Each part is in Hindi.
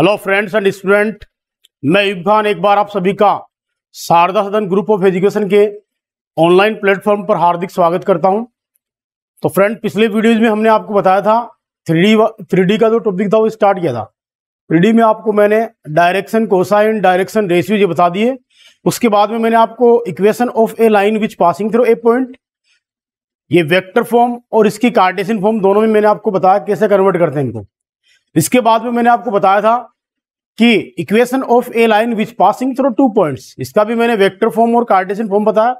हेलो फ्रेंड्स एंड स्टूडेंट मैं ईब एक बार आप सभी का Sharada Sadan group of education के ऑनलाइन प्लेटफॉर्म पर हार्दिक स्वागत करता हूं तो फ्रेंड पिछले वीडियोज में हमने आपको बताया था थ्री थ्री का जो टॉपिक था वो स्टार्ट किया था थ्री में आपको मैंने डायरेक्शन कोसाइन डायरेक्शन रेशियो ये बता दिए उसके बाद में मैंने आपको equation of a line which passing through a point ये वेक्टर फॉर्म और इसकी कार्टेशन फॉर्म दोनों में मैंने आपको बताया कैसे कन्वर्ट करते हैं इनको इसके बाद में मैंने आपको बताया था कि equation of a line which passing through two points इसका भी मैंने वेक्टर फॉर्म और कार्टेशियन फॉर्म बताया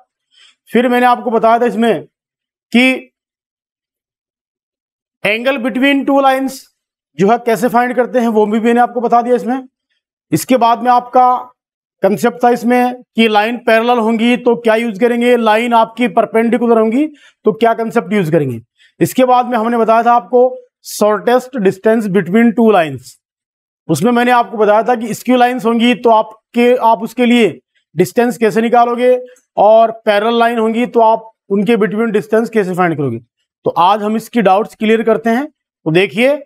फिर मैंने आपको बताया था इसमें कि एंगल बिटवीन टू लाइंस जो है कैसे फाइंड करते हैं वो भी मैंने आपको बता दिया इसमें इसके बाद में आपका कंसेप्ट था इसमें कि लाइन पैरेलल होंगी तो क्या यूज करेंगे लाइन आपकी परपेंडिकुलर होंगी तो क्या कंसेप्ट यूज करेंगे इसके बाद में हमने बताया था आपको shortest distance between two lines उसमें मैंने आपको बताया था कि स्क्यू लाइन्स होंगी तो आपके आप उसके लिए डिस्टेंस कैसे निकालोगे और पैरल लाइन होंगी तो आप उनके बिटवीन डिस्टेंस कैसे फाइंड करोगे तो आज हम इसकी डाउट्स क्लियर करते हैं तो देखिए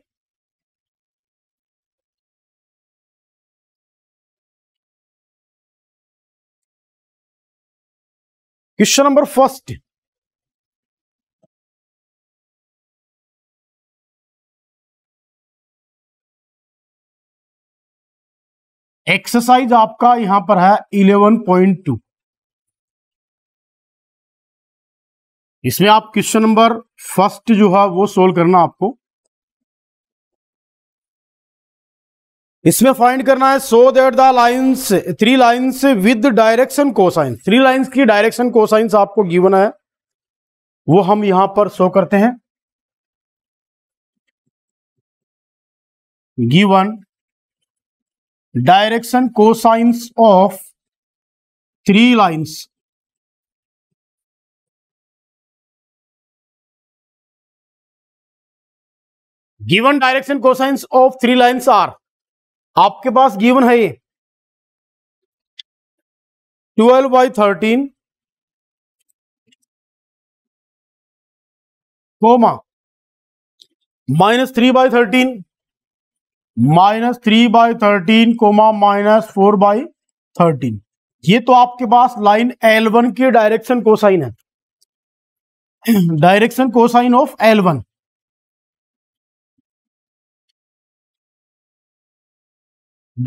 क्वेश्चन नंबर फर्स्ट एक्सरसाइज आपका यहां पर है इलेवन पॉइंट टू इसमें आप क्वेश्चन नंबर फर्स्ट जो है वो सोल्व करना आपको इसमें फाइंड करना है so that the lines three lines with direction cosines three lines की डायरेक्शन कोसाइंस आपको गिवन है वो हम यहां पर शो करते हैं given direction cosines of three lines given direction cosines of three lines are आपके पास गिवन है ये twelve by thirteen comma minus three by thirteen minus three by thirteen comma minus four by thirteen ये तो आपके पास लाइन एल वन की डायरेक्शन कोसाइन है direction cosine of L one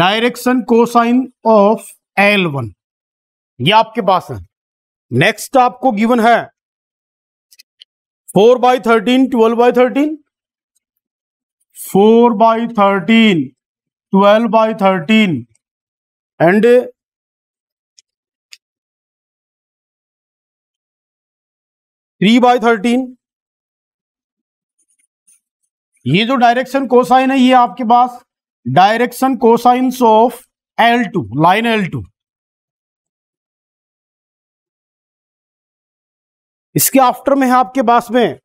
direction cosine of L one ये आपके पास है नेक्स्ट आपको गिवन है four by thirteen twelve by thirteen four by thirteen twelve by thirteen and three by thirteen ये जो डायरेक्शन कोसाइन है ये आपके पास direction cosines of L two line L two इसके आफ्टर में है आपके पास में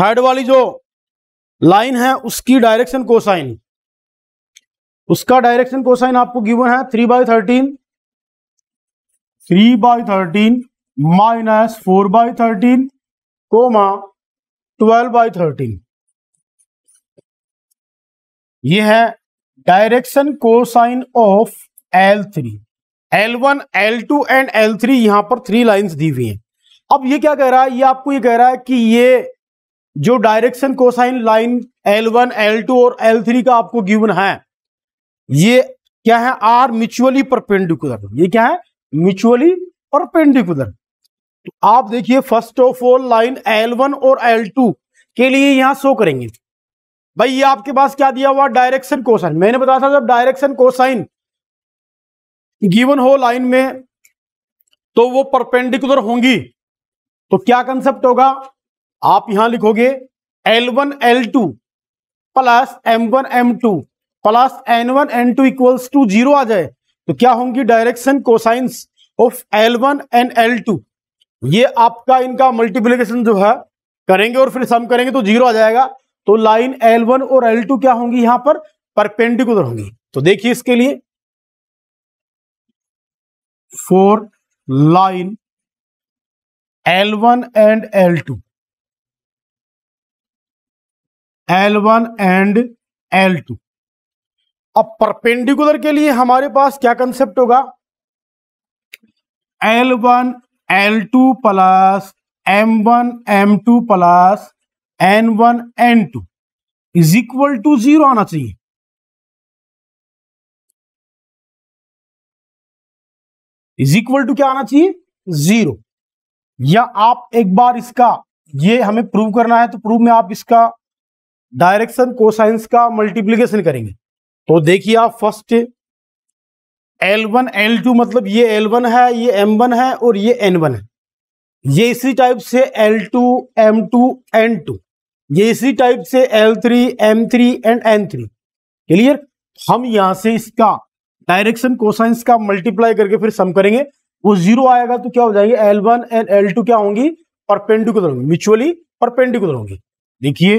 थर्ड वाली जो लाइन है उसकी डायरेक्शन कोसाइन उसका डायरेक्शन कोसाइन आपको गिवन है three by thirteen three by thirteen minus four by thirteen comma twelve by thirteen ये है direction cosine of L three L one L two and L three यहां पर थ्री लाइंस दी हुई हैं अब ये क्या कह रहा है ये आपको ये कह रहा है कि ये जो direction cosine line L one L two और एल थ्री का आपको गिवन है ये क्या है आर म्यूचुअली परपेंडिकुलर ये क्या है म्यूचुअली परपेंडिकुलर तो आप देखिए first of all line L one और एल टू के लिए यहां शो करेंगे भाई ये आपके पास क्या दिया हुआ डायरेक्शन कोसाइन मैंने बताया था जब डायरेक्शन कोसाइन गिवन हो लाइन में तो वो परपेंडिकुलर होंगी तो क्या कंसेप्ट होगा आप यहां लिखोगे L one L two plus M one M two plus N one N two equals to zero आ जाए तो क्या होंगी direction cosines of L one and L two ये आपका इनका मल्टीप्लीकेशन जो है करेंगे और फिर सम करेंगे तो जीरो आ जाएगा तो लाइन एल वन और एल टू क्या होंगी यहां पर परपेंडिकुलर होंगी तो देखिए इसके लिए for line L one and L two L one and L two अब परपेंडिकुलर के लिए हमारे पास क्या कंसेप्ट होगा L one L two plus M one M two plus N one N two is equal to zero आना चाहिए इज इक्वल टू क्या आना चाहिए जीरो या आप एक बार इसका ये हमें प्रूव करना है तो प्रूव में आप इसका डायरेक्शन कोसाइंस का मल्टीप्लीकेशन करेंगे तो देखिए आप फर्स्ट L1 L2 मतलब ये L1 है ये M1 है और ये N1 है ये इसी टाइप से L2 M2 N2 ये इसी टाइप से L3 M3 and N3 clear हम यहां से इसका डायरेक्शन कोसाइंस का मल्टीप्लाई करके फिर सम करेंगे वो जीरो आएगा तो क्या हो जाएंगे L one and L two क्या होंगी परपेंडिकुलर होंगी म्यूचुअली परपेंडिकुलर होंगी देखिए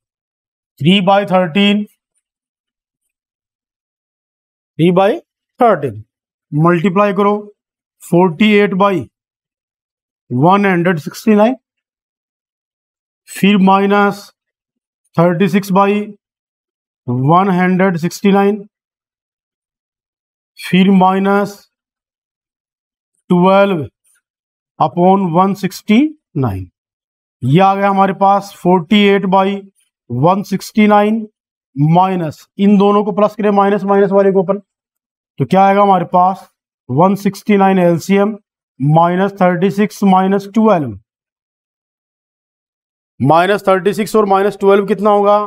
three by thirteen three by thirteen multiply करो forty eight by one hundred sixty nine फिर minus thirty six by one hundred sixty nine फिर minus twelve upon one sixty nine ये आ गया हमारे पास फोर्टी एट बाई 169 माइनस इन दोनों को प्लस करें माइनस माइनस वाले को अपन तो क्या आएगा हमारे पास 169 LCM minus thirty minus twelve minus thirty और माइनस ट्वेल्व कितना होगा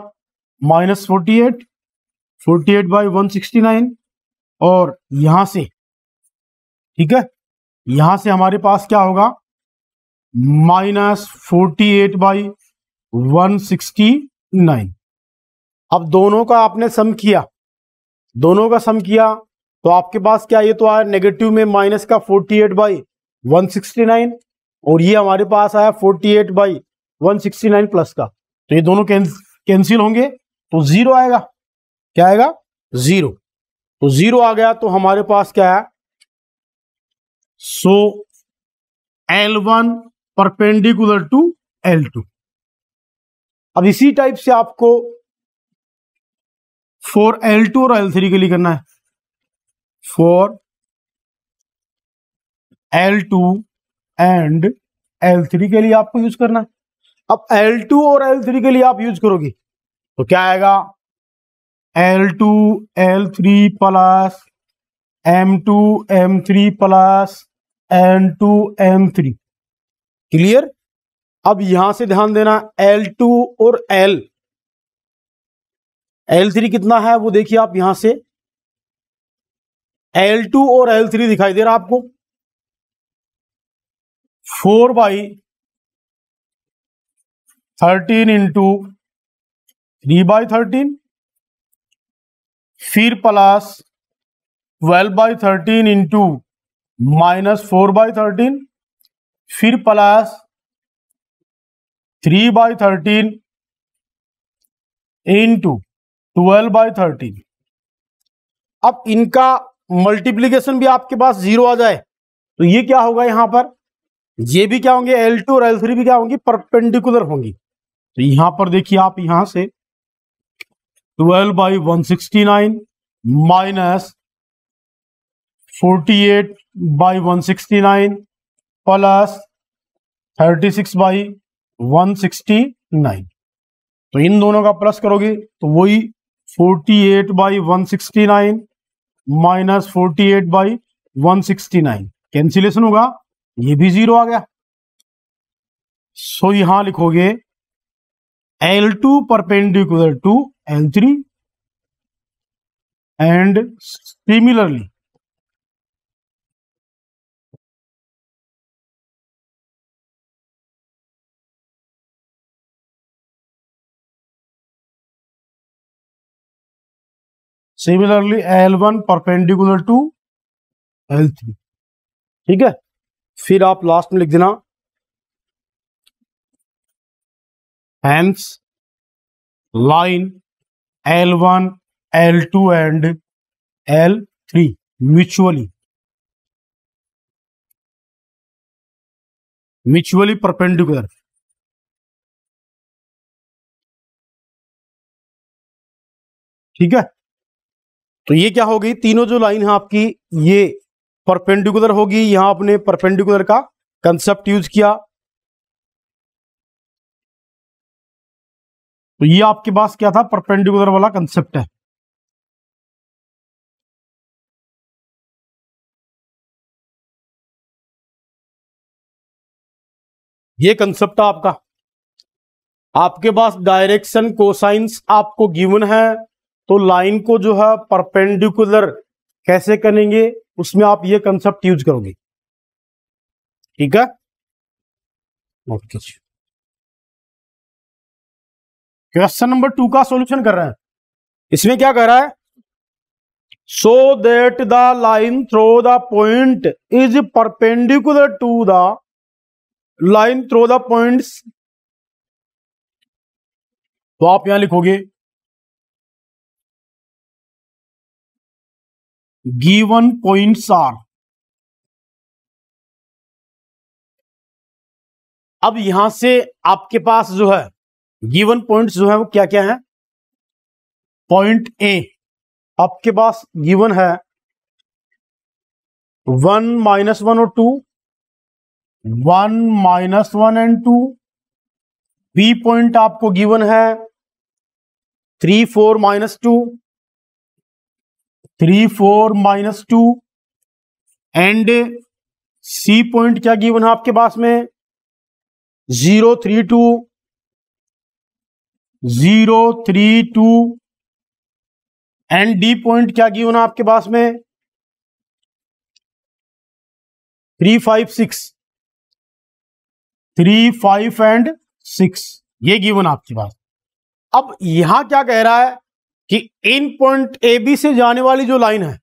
minus forty eight forty eight by one sixty nine और यहां से ठीक है यहां से हमारे पास क्या होगा minus forty eight by one sixty nine अब दोनों का आपने सम किया दोनों का सम किया तो आपके पास क्या ये तो आया नेगेटिव में माइनस का forty eight by one sixty nine और ये हमारे पास आया forty eight by one sixty nine plus का तो ये दोनों कैंसिल होंगे तो जीरो आएगा क्या आएगा जीरो तो जीरो आ गया तो हमारे पास क्या है so L one perpendicular to L two अब इसी टाइप से आपको फोर एल टू और एल थ्री के लिए करना है for L two and L three के लिए आपको यूज करना है अब एल टू और एल थ्री के लिए आप यूज करोगे तो क्या आएगा L two L three plus M two M three plus N two M three clear अब यहां से ध्यान देना L2 और L L3 कितना है वो देखिए आप यहां से L2 और L3 दिखाई दे रहा आपको four by thirteen into three by thirteen फिर plus twelve by thirteen into minus four by thirteen फिर plus three by thirteen into twelve by thirteen अब इनका मल्टीप्लीकेशन भी आपके पास जीरो आ जाए तो ये क्या होगा यहां पर ये भी क्या होंगे एल टू और एल थ्री भी क्या होंगी परपेंडिकुलर होंगी तो यहां पर देखिए आप यहां से twelve by one sixty nine minus forty eight by one sixty nine plus thirty six by 169 तो इन दोनों का प्लस करोगे तो वही 48 eight by one sixty nine minus forty eight by one sixty nine cancellation होगा ये भी जीरो आ गया सो यहां लिखोगे L two perpendicular to L three and similarly similarly L one perpendicular to L three ठीक है फिर आप लास्ट में लिख देना hence line L one L two and L three mutually mutually perpendicular ठीक है तो ये क्या हो गई तीनों जो लाइन है आपकी ये परपेंडिकुलर होगी यहां आपने परपेंडिकुलर का कंसेप्ट यूज किया तो ये आपके पास क्या था परपेंडिकुलर वाला कंसेप्ट है ये कंसेप्ट आपका आपके पास डायरेक्शन कोसाइंस आपको गिवन है तो लाइन को जो है परपेंडिकुलर कैसे करेंगे उसमें आप ये कंसेप्ट यूज करोगे ठीक है ओके क्वेश्चन नंबर टू का सॉल्यूशन कर रहे हैं इसमें क्या कर रहा है so that the line through the point is perpendicular to the line through the points तो आप यहां लिखोगे given points are अब यहां से आपके पास जो है गिवन पॉइंट्स जो है वो क्या क्या है पॉइंट ए आपके पास गिवन है वन माइनस वन और two one minus one and two B point आपको गिवन है three four minus two three four minus two and C point क्या गिवन है आपके पास में zero three two zero three two and D point क्या गिवन है आपके पास में three five six three five and six ये गिवन आपके पास अब यहां क्या कह रहा है कि इन पॉइंट ए बी से जाने वाली जो लाइन है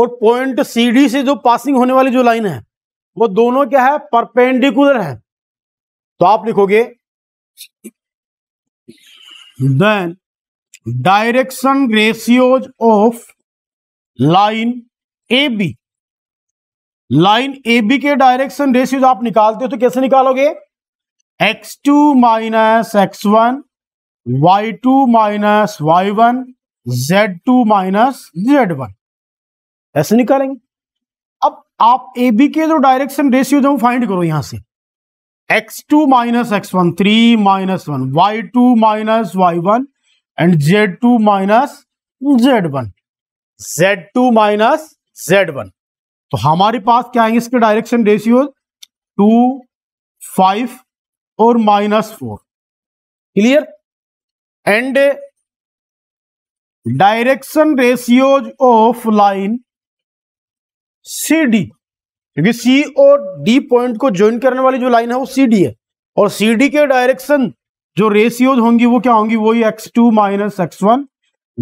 और पॉइंट सी डी से जो पासिंग होने वाली जो लाइन है वो दोनों क्या है परपेंडिकुलर है तो आप लिखोगे then direction ratios of line A B line A B के डायरेक्शन रेशियोज आप निकालते हो तो कैसे निकालोगे x two minus x one y two minus y one z two minus z one ऐसे निकालेंगे अब आप ए बी के जो डायरेक्शन रेशियो जो फाइंड करो यहां से x two minus x one three minus one y two minus y one and z two minus z one z two minus z one तो हमारे पास क्या आएंगे इसके डायरेक्शन रेशियो टू फाइव और minus four clear and direction ratios of line C D क्योंकि सी और डी पॉइंट को ज्वाइन करने वाली जो लाइन है वो सी डी है और सी डी के डायरेक्शन जो रेशियोज होंगी वो क्या होंगी वही x two minus x one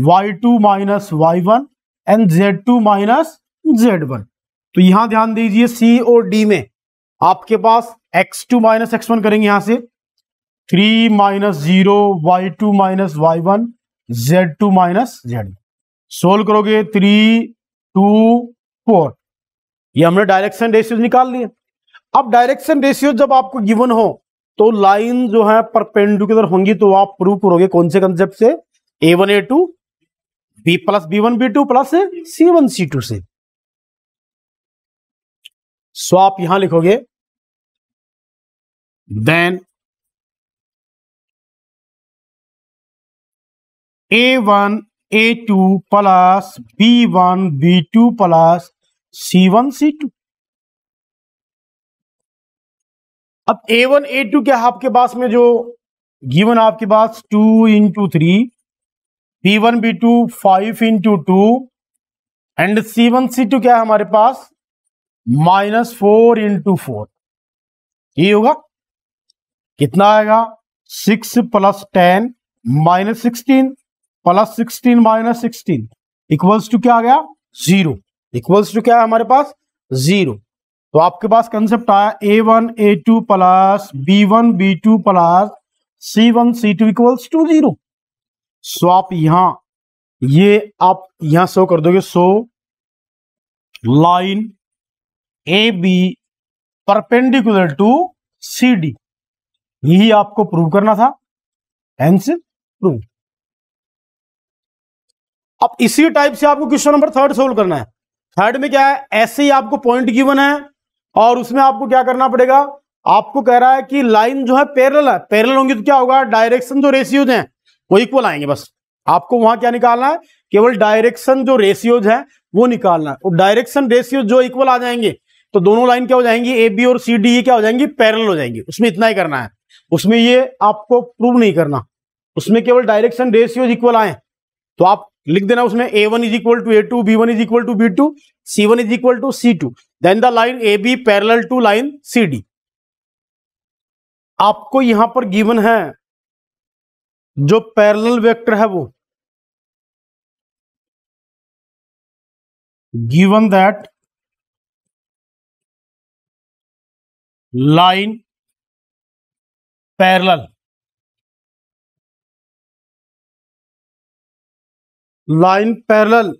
y two minus y one and z two minus z one तो यहां ध्यान दीजिए सी और डी में आपके पास x two minus x one करेंगे यहां से three minus zero y two minus y one z two minus z solve करोगे थ्री टू फोर ये हमने डायरेक्शन रेशियोज निकाल लिए अब डायरेक्शन रेशियो जब आपको गिवन हो तो लाइन जो है परपेंडिकुलर होंगी तो आप प्रूव करोगे कौन से कंसेप्ट से a one a two b plus b one b two plus c one c two से सो आप यहां लिखोगे then a one a two plus b one b two plus c one c two अब ए वन ए टू क्या आपके पास में जो गिवन आपके पास two into three b one b two five into two and c one c two क्या है हमारे पास माइनस फोर इंटू फोर ये होगा कितना आएगा six plus ten minus sixteen plus sixteen minus sixteen equals to क्या आ गया जीरो इक्वल्स टू क्या है हमारे पास जीरो तो आपके पास कंसेप्ट आया a one a two plus b one b two plus c one c two equals to zero so आप यहां ये आप यहां शो कर दोगे so line A B perpendicular to C D यही आपको प्रूव करना था एंसर प्रूव अब इसी टाइप से आपको क्वेश्चन नंबर थर्ड सोल्व करना है थर्ड में क्या है ऐसे ही आपको पॉइंट गिवन है और उसमें आपको क्या करना पड़ेगा आपको कह रहा है कि लाइन जो है पैरेलल है पैरेलल होंगी तो क्या होगा डायरेक्शन जो रेशियोज हैं वो इक्वल आएंगे बस आपको वहां क्या निकालना है केवल डायरेक्शन जो रेशियोज है वो निकालना है और डायरेक्शन रेशियोज जो इक्वल आ जाएंगे तो दोनों लाइन क्या हो जाएंगी ए बी और सी डी e क्या हो जाएंगी पैरल हो जाएंगी उसमें इतना ही करना है उसमें ये आपको प्रूव नहीं करना उसमें केवल डायरेक्शन रेशियोज इक्वल आए तो आप लिख देना उसमें a one is equal to a two b one is equal to b two c one is equal to c two then the line A B parallel to line C D आपको यहां पर गिवन है जो पैरल वेक्टर है वो given that line parallel line parallel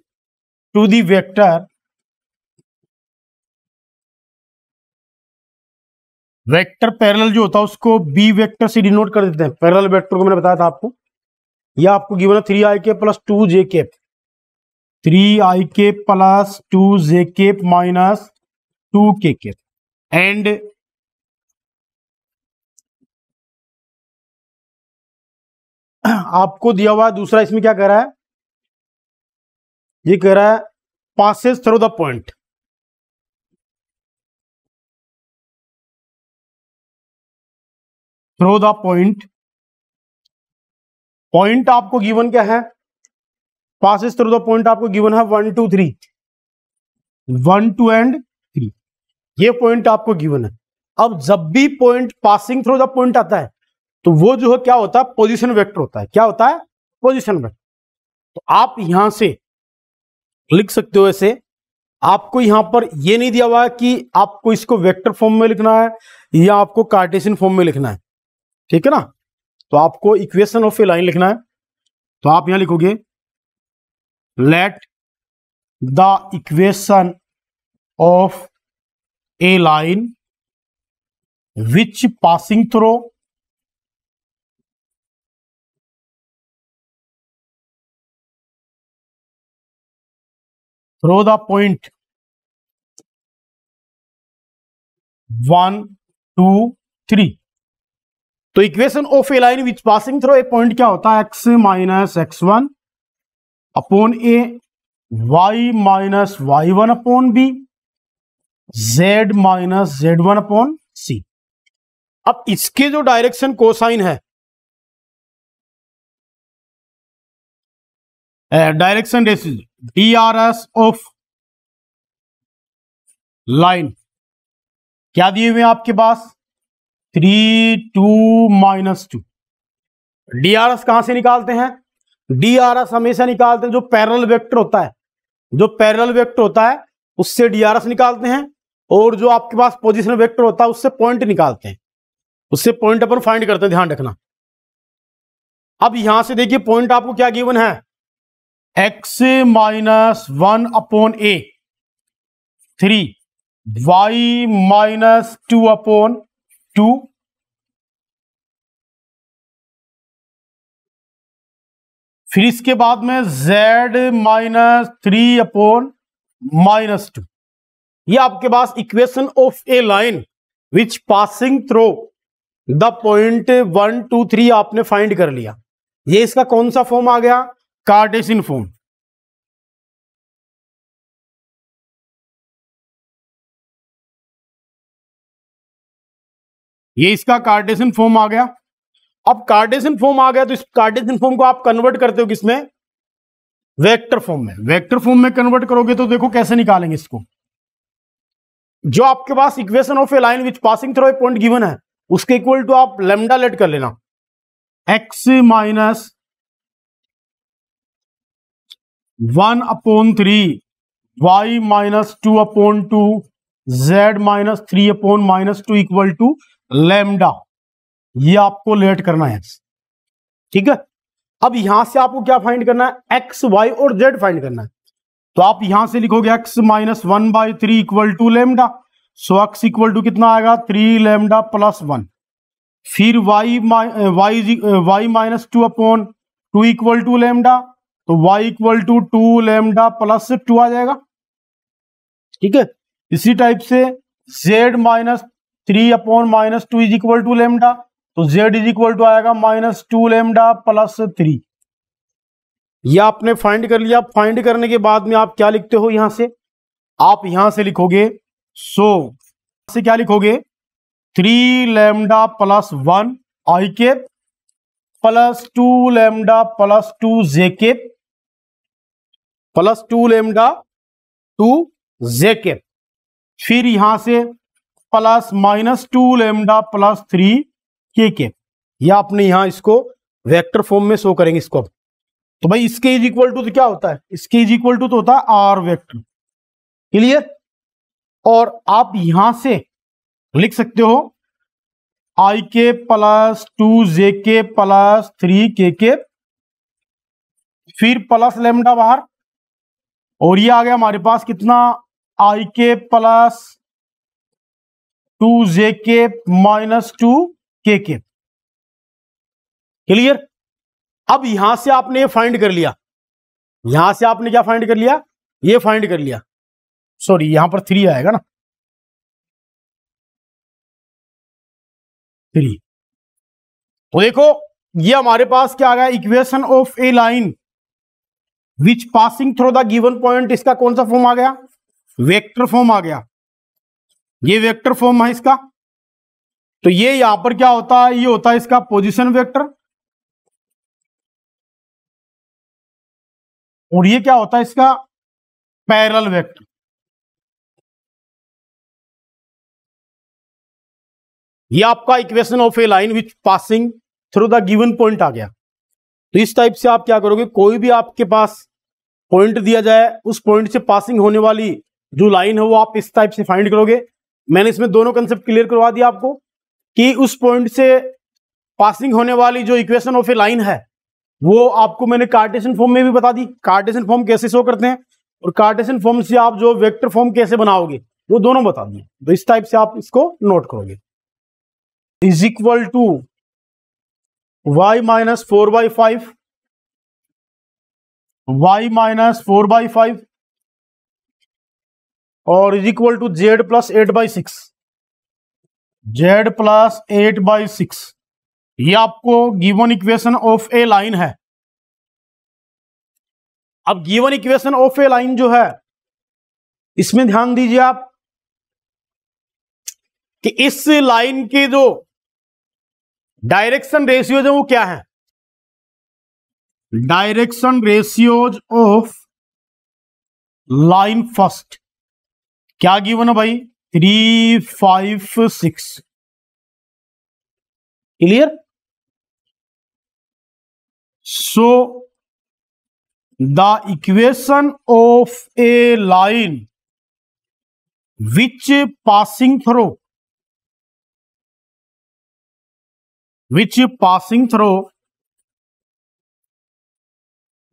to the vector vector parallel जो होता है उसको बी वेक्टर से डिनोट कर देते हैं पैरेलल वेक्टर को मैंने बताया था आपको यह आपको गिवन है थ्री आई के प्लस टू जे के थ्री आई के प्लस टू जे के माइनस टू के के एंड आपको दिया हुआ दूसरा इसमें क्या कह रहा है ये कह रहा है passes through the point through the point point आपको गिवन क्या है पासिस थ्रू द पॉइंट आपको गिवन है one two three one two and three ये पॉइंट आपको गिवन है अब जब भी point passing through the point आता है तो वो जो है क्या होता है पोजिशन वेक्टर होता है क्या होता है पोजिशन वेक्टर तो आप यहां से लिख सकते हो ऐसे आपको यहां पर यह नहीं दिया हुआ है कि आपको इसको वेक्टर फॉर्म में लिखना है या आपको कार्टेशियन फॉर्म में लिखना है ठीक है ना तो आपको इक्वेशन ऑफ ए लाइन लिखना है तो आप यहां लिखोगे let the equation of a line which passing through the point one two three तो equation of a line which passing through a point क्या होता है x minus x one upon a y minus y one upon b z minus z one upon c अब इसके जो डायरेक्शन कोसाइन है direction uh, direction is DRS of line क्या दिए हुए आपके पास three two minus to DRS कहां से निकालते हैं डीआरएस हमेशा निकालते हैं जो पैरल वेक्टर होता है जो पैरल वेक्टर होता है उससे डीआरएस निकालते हैं और जो आपके पास पोजिशन वेक्टर होता है उससे पॉइंट निकालते हैं उससे पॉइंट अपन फाइंड करते हैं ध्यान रखना अब यहां से देखिए पॉइंट आपको क्या गिवन है x minus one upon a three y minus two upon two फिर इसके बाद में z minus three upon minus two यह आपके पास equation of a line which passing through the point one two three आपने फाइंड कर लिया ये इसका कौन सा फॉर्म आ गया कार्टेसिन फोन ये इसका कार्डेशन फॉर्म आ गया अब कार्डेशन फॉर्म आ गया तो इस कार्डेशन फॉर्म को आप कन्वर्ट करते हो किसमें वेक्टर फॉर्म में वेक्टर फॉर्म में कन्वर्ट करोगे तो देखो कैसे निकालेंगे इसको जो आपके पास equation of a line which passing through a point given है उसके इक्वल टू आप लेमडा लेट कर लेना x minus one upon three y minus two upon two z minus three upon minus two equal to lambda ये आपको लेट करना है ठीक है अब यहां से आपको क्या फाइंड करना है एक्स वाई और जेड फाइंड करना है तो आप यहां से लिखोगे x minus one by three equal to lambda so x equal to कितना आएगा थ्री लेमडा प्लस वन फिर y y y minus two upon two equal to lambda तो y equal to two lambda plus two आ जाएगा ठीक है इसी टाइप से z minus three upon minus two is equal to lambda तो z इज इक्वल टू आएगा minus two lambda plus three ये आपने फाइंड कर लिया फाइंड करने के बाद में आप क्या लिखते हो यहां से आप यहां से लिखोगे सो so, से क्या लिखोगे three lambda plus one i के plus two lambda plus two j के plus two lambda two j के फिर यहां से plus minus two lambda plus three k के या आपने यहां इसको वेक्टर फॉर्म में शो करेंगे इसको तो भाई इसके इज इक्वल टू तो क्या होता है इसके इज इक्वल टू तो होता है आर वेक्टर क्लियर और आप यहां से लिख सकते हो आई के प्लस टू जे के प्लस थ्री के के फिर प्लस लेमडा बाहर और ये आ गया हमारे पास कितना आई के प्लस टू जे के माइनस टू के के क्लियर अब यहां से आपने ये फाइंड कर लिया यहां से आपने क्या फाइंड कर लिया ये फाइंड कर लिया सॉरी यहां पर थ्री आएगा ना थ्री तो देखो ये हमारे पास क्या आ गया equation of a line which passing through the given point इसका कौन सा फॉर्म आ गया वेक्टर फॉर्म आ गया ये वेक्टर फॉर्म है इसका तो ये यहां पर क्या होता है ये होता है इसका पोजिशन वेक्टर और ये क्या होता है इसका पैरल वेक्टर ये आपका equation of a line which passing through the given point आ गया तो इस टाइप से आप क्या करोगे कोई भी आपके पास पॉइंट दिया जाए उस पॉइंट से पासिंग होने वाली जो लाइन है वो आप इस टाइप से फाइंड करोगे मैंने इसमें दोनों कंसेप्ट क्लियर करवा दिया आपको कि उस पॉइंट से पासिंग होने वाली जो इक्वेशन ऑफ ए लाइन है वो आपको मैंने कार्टेशन फॉर्म में भी बता दी कार्टेशन फॉर्म कैसे शो करते हैं और कार्टेशन फॉर्म से आप जो वेक्टर फॉर्म कैसे बनाओगे वो दोनों बता दिए तो इस टाइप से आप इसको नोट करोगे is equal to y minus four by five y minus four by five और is equal to z plus eight by six z plus eight by six ये आपको given equation of a line है अब given equation of a line जो है इसमें ध्यान दीजिए आप कि इस लाइन के जो डायरेक्शन रेशियोज है वो क्या है direction ratios of line first क्या गिवन है भाई three five six clear so the equation of a line which passing through which passing through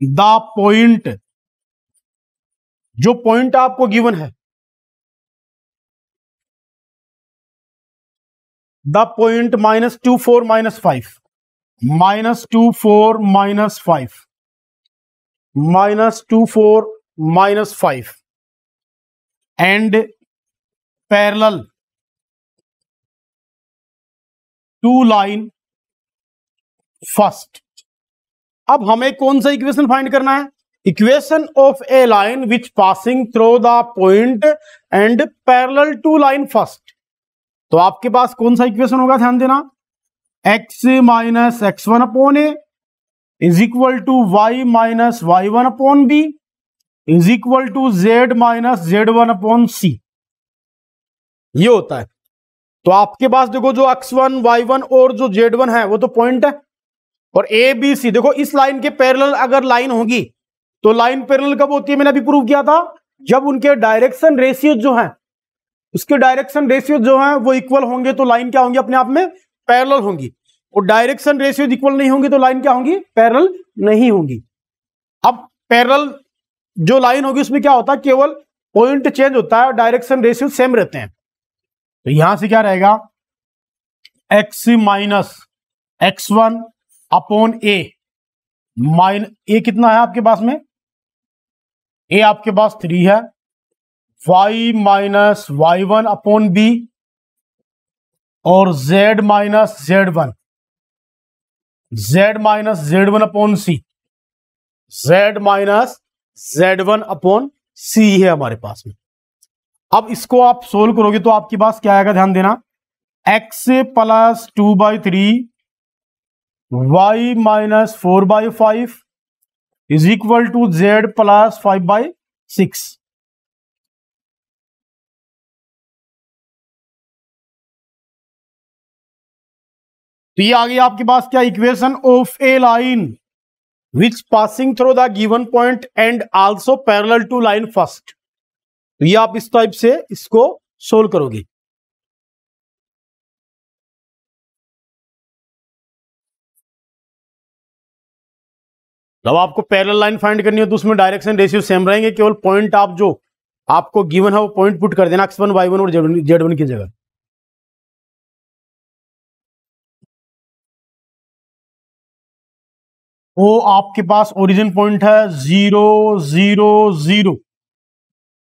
the point जो पॉइंट आपको गिवन है the point minus two four minus five minus two four minus five minus two four minus five and parallel to line first अब हमें कौन सा इक्वेशन फाइंड करना है equation of a line which passing through the point and parallel to line first तो आपके पास कौन सा इक्वेशन होगा ध्यान देना x minus x one upon a is equal to y minus y one upon b is equal to z minus z one upon c ये होता है तो आपके पास देखो जो एक्स वन वाई वन और जो जेड वन है वो तो पॉइंट है और ए बी सी देखो इस लाइन के पैरेलल अगर लाइन होगी तो लाइन पैरेलल कब होती है मैंने अभी प्रूव किया था जब उनके डायरेक्शन रेशियो जो है उसके डायरेक्शन रेशियो जो है वो इक्वल होंगे तो लाइन क्या होंगी अपने आप में पैरल होंगी और डायरेक्शन रेशियो इक्वल नहीं होंगे तो लाइन क्या होंगी पैरल नहीं होंगी अब पैरल जो लाइन होगी उसमें क्या होता है केवल पॉइंट चेंज होता है और डायरेक्शन रेशियो सेम रहते हैं तो यहां से क्या रहेगा x minus x one upon a माइन ए कितना है आपके पास में ए आपके पास थ्री है y minus y one upon b और z minus z one z minus z one upon c z minus z one upon c है हमारे पास में अब इसको आप सोल्व करोगे तो आपके पास क्या आएगा ध्यान देना x plus two by three y minus four by five is equal to z plus five by six तो ये आ गई आपके पास क्या equation of a line which passing through the given point and also parallel to line first तो ये आप इस टाइप से इसको सोल्व करोगे जब आपको पैरल लाइन फाइंड करनी हो तो उसमें डायरेक्शन रेशियो सेम रहेंगे केवल पॉइंट आप जो आपको गिवन है वो पॉइंट पुट कर देना एक्स वन वाई वन और जेड वन की जगह वो आपके पास ओरिजिन पॉइंट है zero zero zero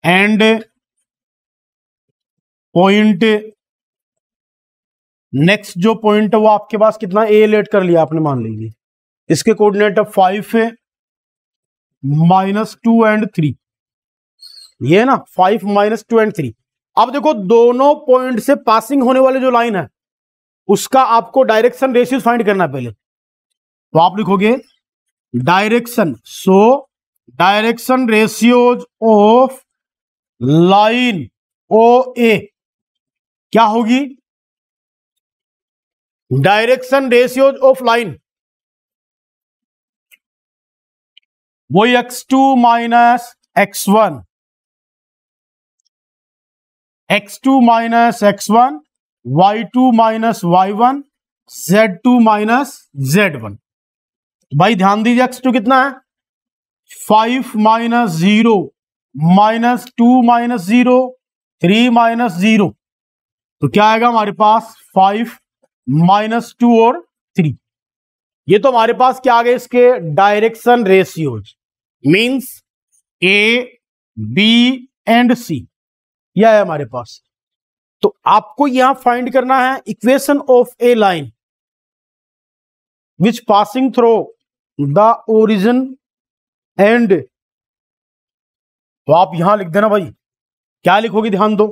and point next जो पॉइंट है वो आपके पास कितना ए लेट कर लिया आपने मान लीजिए इसके कोऑर्डिनेट अब फाइव है माइनस टू एंड थ्री ये है ना five minus two and three अब देखो दोनों पॉइंट से पासिंग होने वाले जो लाइन है उसका आपको डायरेक्शन रेशियो फाइंड करना पहले तो आप लिखोगे direction so direction ratios of line O A क्या होगी डायरेक्शन रेशियोज ऑफ लाइन वही x two minus x one x two minus x one y two minus y one z two minus z one भाई ध्यान दीजिए एक्स टू कितना है five minus zero minus two minus zero three minus zero तो क्या आएगा हमारे पास फाइव माइनस टू और थ्री ये तो हमारे पास क्या आ गए इसके direction ratios means a b and c यह है हमारे पास तो आपको यहां फाइंड करना है equation of a line which passing through the origin and तो आप यहां लिख देना भाई क्या लिखोगे ध्यान दो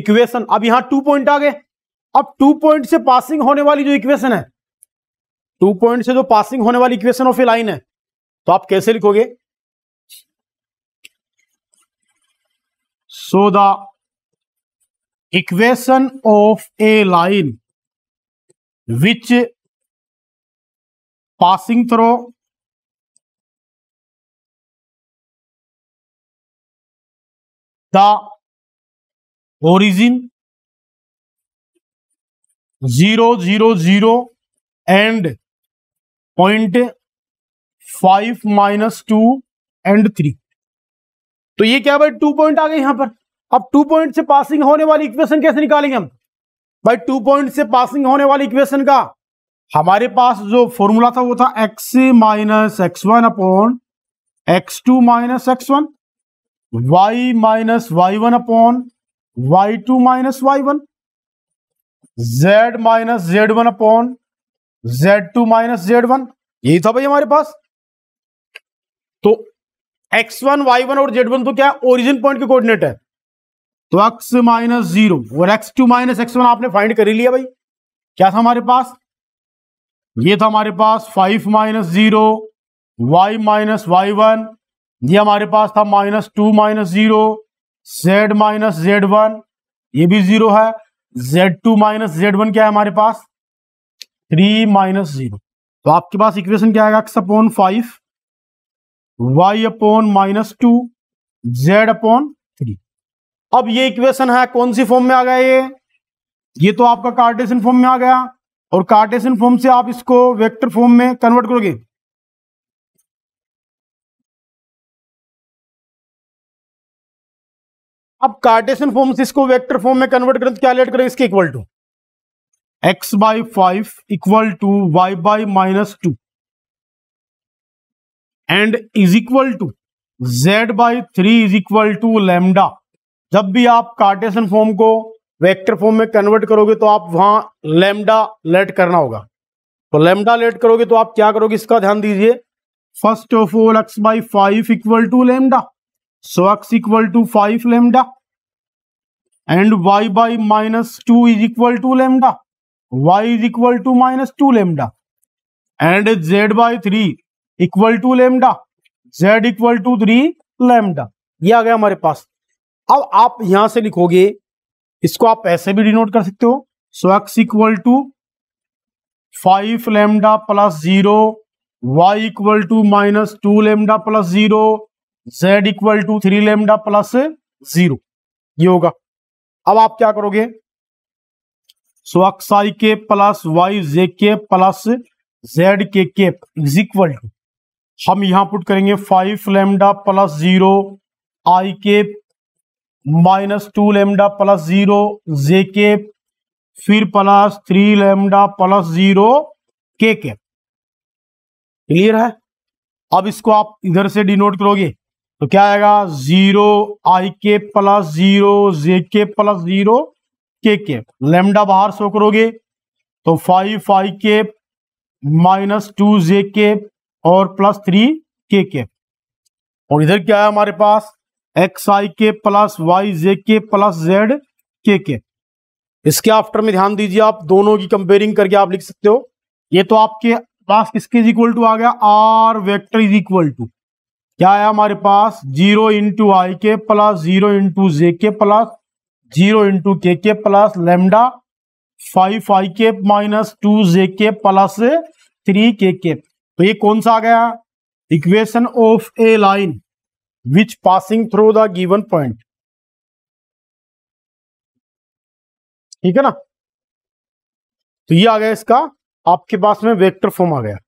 इक्वेशन अब यहां टू पॉइंट आ गए अब टू पॉइंट से पासिंग होने वाली जो इक्वेशन है टू पॉइंट से जो पासिंग होने वाली इक्वेशन ऑफ ए लाइन है तो आप कैसे लिखोगे so the equation of a line which passing through the origin zero zero zero and point five minus two and three तो ये क्या भाई टू पॉइंट आ गए यहां पर अब टू पॉइंट से पासिंग होने वाली इक्वेशन कैसे निकालेंगे हम भाई टू पॉइंट से पासिंग होने वाली इक्वेशन का हमारे पास जो फॉर्मूला था वो था x minus x one upon x two minus x one y minus y one upon y two minus y one z minus z one upon z two minus z one यही था भाई हमारे पास तो x1, y1 और z1 तो क्या ओरिजिन पॉइंट के कोऑर्डिनेट है तो x माइनस जीरो और x2 टू माइनस एक्स आपने फाइंड कर ही लिया भाई क्या था हमारे पास ये था हमारे पास five minus zero y minus y one ये हमारे पास था minus two minus zero z minus z one ये भी जीरो है z two minus z one क्या है हमारे पास थ्री माइनस जीरो तो आपके पास इक्वेशन क्या आएगा x upon five y upon minus two z upon three अब ये इक्वेशन है कौन सी फॉर्म में आ गया ये ये तो आपका कार्टेशन फॉर्म में आ गया और कार्टेशन फॉर्म से आप इसको वेक्टर फॉर्म में कन्वर्ट करोगे अब कार्टेशन फॉर्म से इसको वेक्टर फॉर्म में कन्वर्ट करें तो क्या लेट करें इसके equal to x by five equal to y by minus two and is equal to z by three is equal to lambda जब भी आप कार्टेशन फॉर्म को वेक्टर फॉर्म में कन्वर्ट करोगे तो आप वहां लेमडा लेट करना होगा तो लेमडा लेट करोगे तो आप क्या करोगे इसका ध्यान दीजिए first of all x by five equal to lambda so x equal to five lambda and y by minus two is equal to lambda y is equal to minus two lambda and z by three equal to lambda z equal to three lambda ये आ गया हमारे पास अब आप यहां से लिखोगे इसको आप ऐसे भी डिनोट कर सकते हो so x equal to five lambda plus zero y equal to minus two lambda plus zero z equal to three lambda plus zero ये होगा अब आप क्या करोगे सो एक्स आई के प्लस वाई जे के प्लस जेड के के इज इक्वल टू हम यहां पुट करेंगे five lambda plus zero i के minus two lambda plus zero j के फिर plus three lambda plus zero k के क्लियर है अब इसको आप इधर से डिनोट करोगे तो क्या आएगा जीरो आई के प्लस जीरो जे के प्लस जीरो के के लेमडा बाहर शो करोगे तो फाइव आई के माइनस टू जे के और प्लस थ्री के के और इधर क्या है हमारे पास एक्स आई के प्लस वाई जे के प्लस जेड के के इसके आफ्टर में ध्यान दीजिए आप दोनों की कंपेयरिंग करके आप लिख सकते हो ये तो आपके पास किसके इज इक्वल टू आ गया r vector is equal to क्या है हमारे पास जीरो इंटू आई के प्लस जीरो इंटू जे के प्लस जीरो इंटू के के प्लस लेमडा फाइव आई के माइनस टू जे के प्लस थ्री के के तो ये कौन सा आ गया equation of a line which passing through the given point ठीक है ना तो ये आ गया इसका आपके पास में वेक्टर फॉर्म आ गया